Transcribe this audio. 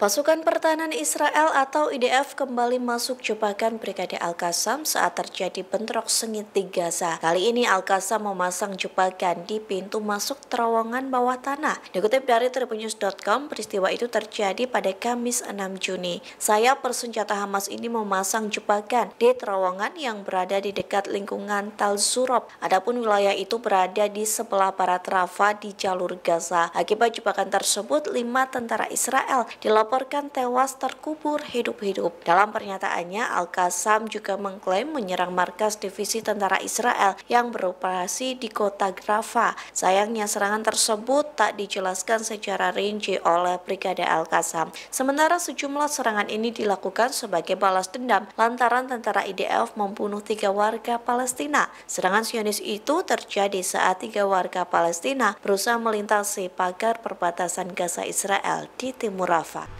Pasukan Pertahanan Israel atau IDF kembali masuk jebakan Brigade Al-Qassam saat terjadi bentrok sengit di Gaza. Kali ini Al-Qassam memasang jebakan di pintu masuk terowongan bawah tanah. Dikutip dari tribunews.com, peristiwa itu terjadi pada Kamis 6 Juni. Saya persenjata Hamas ini memasang jebakan di terowongan yang berada di dekat lingkungan Tal Zurab. Adapun wilayah itu berada di sebelah barat Rafah di jalur Gaza. Akibat jebakan tersebut, lima tentara Israel dilaporkan dilaporkan tewas terkubur hidup-hidup. Dalam pernyataannya, Al-Qassam juga mengklaim menyerang markas divisi tentara Israel yang beroperasi di kota Grafa. Sayangnya serangan tersebut tak dijelaskan secara rinci oleh Brigade Al-Qassam. Sementara sejumlah serangan ini dilakukan sebagai balas dendam lantaran tentara IDF membunuh tiga warga Palestina. Serangan Sionis itu terjadi saat tiga warga Palestina berusaha melintasi pagar perbatasan Gaza Israel di timur Rafah.